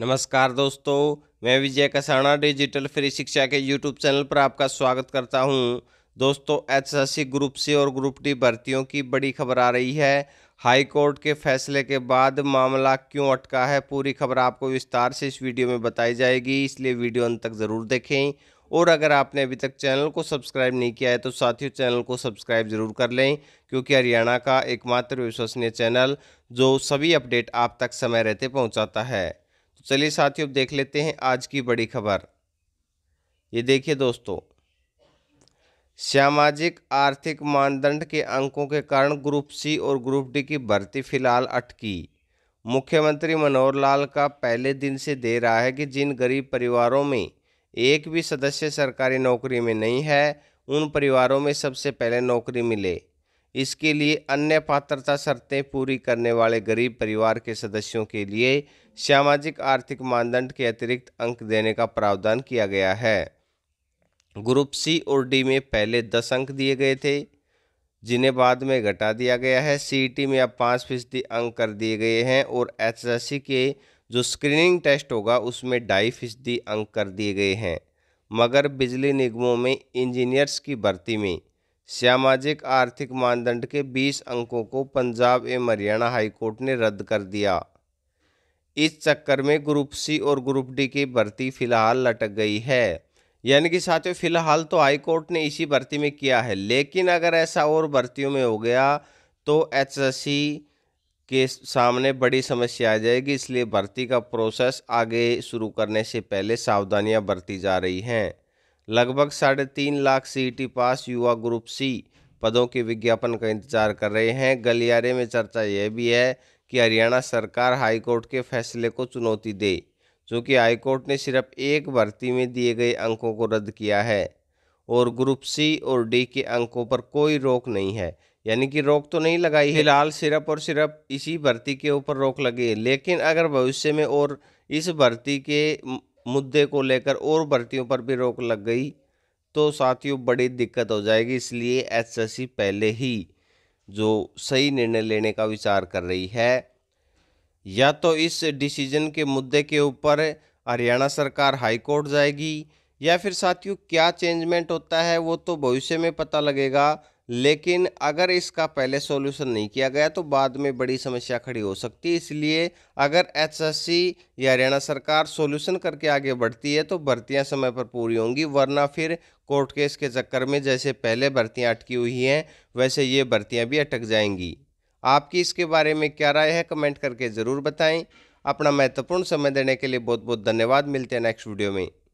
नमस्कार दोस्तों मैं विजय कसाणा डिजिटल फ्री शिक्षा के यूट्यूब चैनल पर आपका स्वागत करता हूं दोस्तों एचएसएससी ग्रुप सी और ग्रुप डी भर्तियों की बड़ी खबर आ रही है हाई कोर्ट के फैसले के बाद मामला क्यों अटका है पूरी खबर आपको विस्तार से इस वीडियो में बताई जाएगी इसलिए वीडियो अंत तक ज़रूर देखें और अगर आपने अभी तक चैनल को सब्सक्राइब नहीं किया है तो साथियों चैनल को सब्सक्राइब ज़रूर कर लें क्योंकि हरियाणा का एकमात्र विश्वसनीय चैनल जो सभी अपडेट आप तक समय रहते पहुंचाता है तो चलिए साथियों अब देख लेते हैं आज की बड़ी खबर ये देखिए दोस्तों सामाजिक आर्थिक मानदंड के अंकों के कारण ग्रुप सी और ग्रुप डी की भर्ती फिलहाल अटकी मुख्यमंत्री मनोहर लाल का पहले दिन से दे रहा है कि जिन गरीब परिवारों में एक भी सदस्य सरकारी नौकरी में नहीं है उन परिवारों में सबसे पहले नौकरी मिले इसके लिए अन्य पात्रता शर्तें पूरी करने वाले गरीब परिवार के सदस्यों के लिए सामाजिक आर्थिक मानदंड के अतिरिक्त अंक देने का प्रावधान किया गया है ग्रुप सी और डी में पहले दस अंक दिए गए थे जिन्हें बाद में घटा दिया गया है सी में अब पाँच फीसदी अंक कर दिए गए हैं और एच के जो स्क्रीनिंग टेस्ट होगा उसमें ढाई फीसदी अंक कर दिए गए हैं मगर बिजली निगमों में इंजीनियर्स की भर्ती में सामाजिक आर्थिक मानदंड के 20 अंकों को पंजाब एवं हरियाणा हाईकोर्ट ने रद्द कर दिया इस चक्कर में ग्रुप सी और ग्रुप डी की भर्ती फिलहाल लटक गई है यानी कि साथियों फिलहाल तो हाईकोर्ट ने इसी भर्ती में किया है लेकिन अगर ऐसा और भर्तियों में हो गया तो एच के सामने बड़ी समस्या आ जाएगी इसलिए भर्ती का प्रोसेस आगे शुरू करने से पहले सावधानियां बरती जा रही हैं लगभग साढ़े तीन लाख सीईटी पास युवा ग्रुप सी पदों के विज्ञापन का इंतजार कर रहे हैं गलियारे में चर्चा यह भी है कि हरियाणा सरकार हाईकोर्ट के फैसले को चुनौती दे चूँकि हाईकोर्ट ने सिर्फ एक भर्ती में दिए गए अंकों को रद्द किया है और ग्रुप सी और डी के अंकों पर कोई रोक नहीं है यानी कि रोक तो नहीं लगाई फिलहाल सिर्फ और सिर्फ इसी भर्ती के ऊपर रोक लगी है लेकिन अगर भविष्य में और इस भर्ती के मुद्दे को लेकर और भर्तियों पर भी रोक लग गई तो साथियों बड़ी दिक्कत हो जाएगी इसलिए एसएससी पहले ही जो सही निर्णय लेने का विचार कर रही है या तो इस डिसीजन के मुद्दे के ऊपर हरियाणा सरकार हाई कोर्ट जाएगी या फिर साथियों क्या चेंजमेंट होता है वो तो भविष्य में पता लगेगा लेकिन अगर इसका पहले सॉल्यूशन नहीं किया गया तो बाद में बड़ी समस्या खड़ी हो सकती है इसलिए अगर एचएससी या हरियाणा सरकार सॉल्यूशन करके आगे बढ़ती है तो भर्तियां समय पर पूरी होंगी वरना फिर कोर्ट केस के चक्कर में जैसे पहले भर्तियां अटकी हुई हैं वैसे ये भर्तियां भी अटक जाएंगी आपकी इसके बारे में क्या राय है कमेंट करके ज़रूर बताएँ अपना महत्वपूर्ण समय देने के लिए बहुत बहुत धन्यवाद मिलते हैं नेक्स्ट वीडियो में